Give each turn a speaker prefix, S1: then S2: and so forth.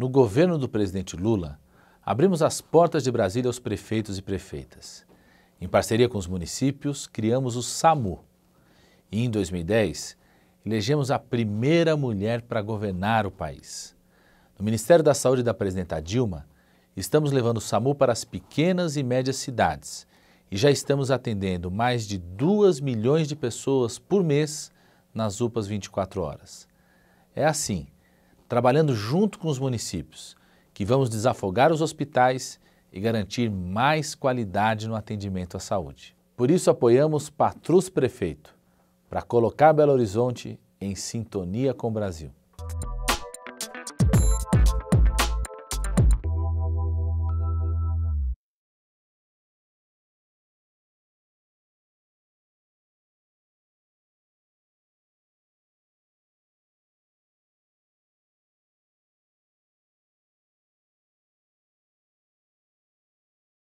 S1: No governo do presidente Lula, abrimos as portas de Brasília aos prefeitos e prefeitas. Em parceria com os municípios, criamos o SAMU. E em 2010, elegemos a primeira mulher para governar o país. No Ministério da Saúde da presidenta Dilma, estamos levando o SAMU para as pequenas e médias cidades e já estamos atendendo mais de 2 milhões de pessoas por mês nas UPAs 24 horas. É assim trabalhando junto com os municípios, que vamos desafogar os hospitais e garantir mais qualidade no atendimento à saúde. Por isso apoiamos Patrus Prefeito, para colocar Belo Horizonte em sintonia com o Brasil.